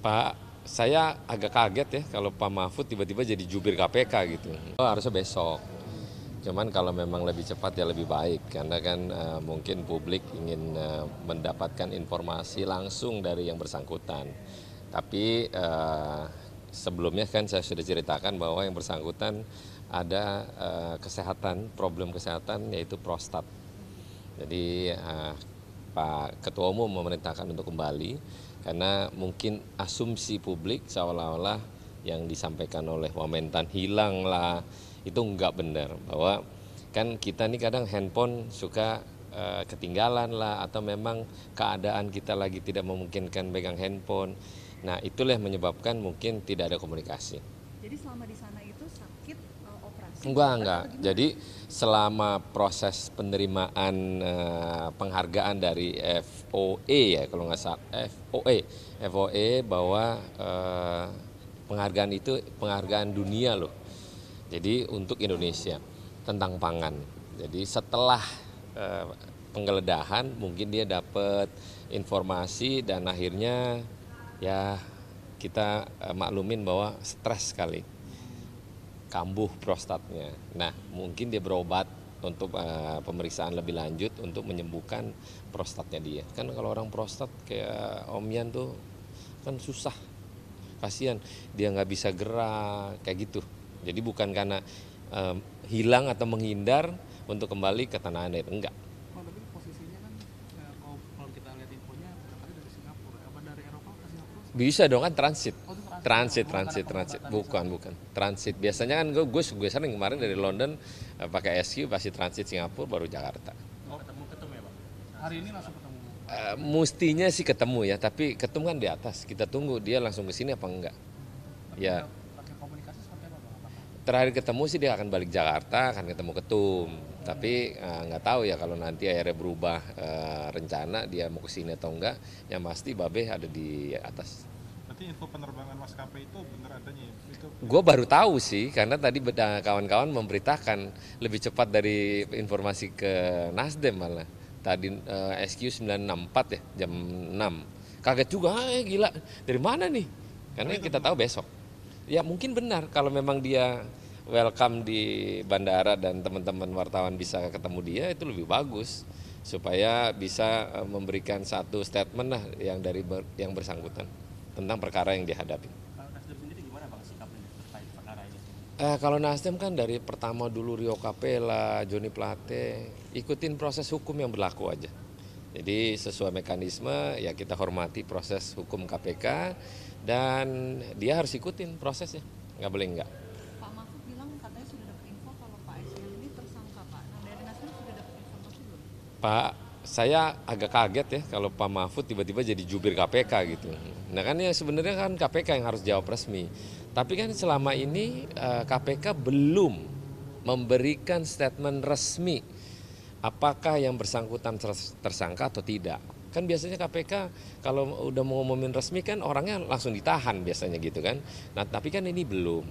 Pak, saya agak kaget ya kalau Pak Mahfud tiba-tiba jadi jubir KPK gitu. Oh, harusnya besok. Cuman kalau memang lebih cepat ya lebih baik karena kan uh, mungkin publik ingin uh, mendapatkan informasi langsung dari yang bersangkutan. Tapi uh, sebelumnya kan saya sudah ceritakan bahwa yang bersangkutan ada uh, kesehatan, problem kesehatan yaitu prostat. Jadi uh, Pak Ketua Umum memerintahkan untuk kembali karena mungkin asumsi publik seolah-olah yang disampaikan oleh Wamentan hilang lah itu enggak benar bahwa kan kita nih kadang handphone suka uh, ketinggalan lah atau memang keadaan kita lagi tidak memungkinkan pegang handphone nah itulah yang menyebabkan mungkin tidak ada komunikasi jadi selama di sana itu sakit uh, operasi? Enggak, enggak. Jadi selama proses penerimaan uh, penghargaan dari FOE ya kalau nggak salah FOE, FOE bahwa uh, penghargaan itu penghargaan dunia loh. Jadi untuk Indonesia tentang pangan. Jadi setelah uh, penggeledahan mungkin dia dapat informasi dan akhirnya ya kita maklumin bahwa stres sekali kambuh prostatnya. Nah, mungkin dia berobat untuk uh, pemeriksaan lebih lanjut untuk menyembuhkan prostatnya dia. Kan kalau orang prostat kayak Om Yan tuh kan susah, kasihan dia nggak bisa gerak kayak gitu. Jadi bukan karena uh, hilang atau menghindar untuk kembali ke tanah air, enggak. Kan, eh, bisa dong kan transit. Oh, transit transit transit bukan bukan transit biasanya kan gue gue, gue sering kemarin dari London eh, pakai SQ pasti transit Singapura baru Jakarta oh, ketemu ketemu ya pak hari ini langsung ketemu uh, mustinya sih ketemu ya tapi ketemu kan di atas kita tunggu dia langsung ke sini apa enggak tapi ya pakai komunikasi seperti apa pak terakhir ketemu sih dia akan balik Jakarta akan ketemu ketum tapi tapi uh, eh, nggak tahu ya kalau nanti akhirnya berubah uh, rencana dia mau ke sini atau enggak yang pasti Babe ada di atas berarti info penerbangan maskapai itu benar adanya ya? Gue baru tahu sih, karena tadi nah, kawan-kawan memberitakan lebih cepat dari informasi ke Nasdem malah. Tadi uh, SQ 964 ya, jam 6. Kaget juga, ah, eh, gila, dari mana nih? Karena iya, kita tahu besok. Ya mungkin benar, kalau memang dia welcome di bandara dan teman-teman wartawan bisa ketemu dia itu lebih bagus supaya bisa eh, memberikan satu statement lah yang dari yang bersangkutan tentang perkara yang dihadapi. Eh, kalau Nasdem kan dari pertama dulu Rio Capella, Joni Plate, ikutin proses hukum yang berlaku aja. Jadi sesuai mekanisme ya kita hormati proses hukum KPK dan dia harus ikutin prosesnya, nggak boleh nggak. Pak Mahfud bilang katanya sudah dapat info kalau Pak SL ini tersangka Pak. Nah dari Nasdem sudah dapat informasi belum? Pak, saya agak kaget ya kalau Pak Mahfud tiba-tiba jadi jubir KPK gitu. Nah kan ya sebenarnya kan KPK yang harus jawab resmi. Tapi kan selama ini KPK eh, belum memberikan statement resmi apakah yang bersangkutan tersangka atau tidak. Kan biasanya KPK kalau udah mau ngomongin resmi kan orangnya langsung ditahan biasanya gitu kan. Nah tapi kan ini belum.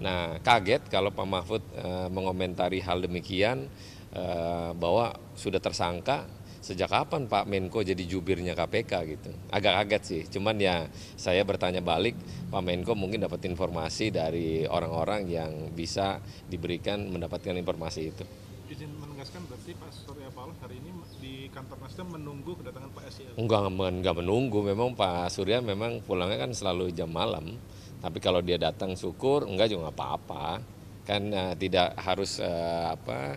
Nah kaget kalau Pak Mahfud eh, mengomentari hal demikian eh, bahwa sudah tersangka sejak kapan Pak Menko jadi jubirnya KPK gitu. Agak kaget sih, cuman ya saya bertanya balik, Pak Menko mungkin dapat informasi dari orang-orang yang bisa diberikan mendapatkan informasi itu. Izin menegaskan berarti Pak Surya Paloh hari ini di kantor Nasdem menunggu kedatangan Pak SIL? Enggak, enggak menunggu, memang Pak Surya memang pulangnya kan selalu jam malam, tapi kalau dia datang syukur, enggak juga apa-apa kan uh, tidak harus uh, apa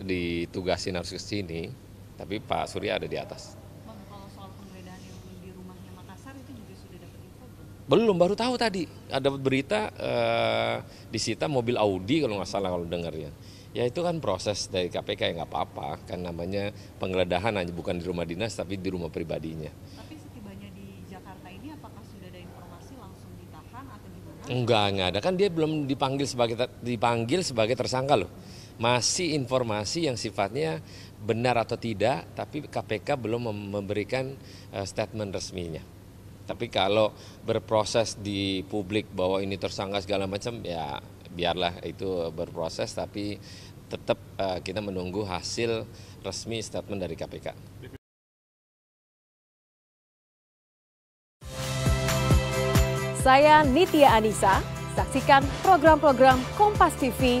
ditugasin harus ke sini tapi Pak Surya ada di atas. Bang, kalau soal penggeledahan yang di rumahnya Makassar itu juga sudah dapat info belum? Belum, baru tahu tadi. Ada berita eh, disita mobil Audi kalau nggak salah kalau dengarnya. Ya itu kan proses dari KPK yang nggak apa-apa, kan namanya penggeledahan hanya bukan di rumah dinas tapi di rumah pribadinya. Tapi setibanya di Jakarta ini apakah sudah ada informasi langsung ditahan atau gimana? Enggak, enggak ada. Kan dia belum dipanggil sebagai dipanggil sebagai tersangka loh masih informasi yang sifatnya benar atau tidak, tapi KPK belum memberikan eh, statement resminya. Tapi kalau berproses di publik bahwa ini tersangka segala macam, ya biarlah itu berproses, tapi tetap eh, kita menunggu hasil resmi statement dari KPK. Saya Nitya Anissa, saksikan program-program Kompas TV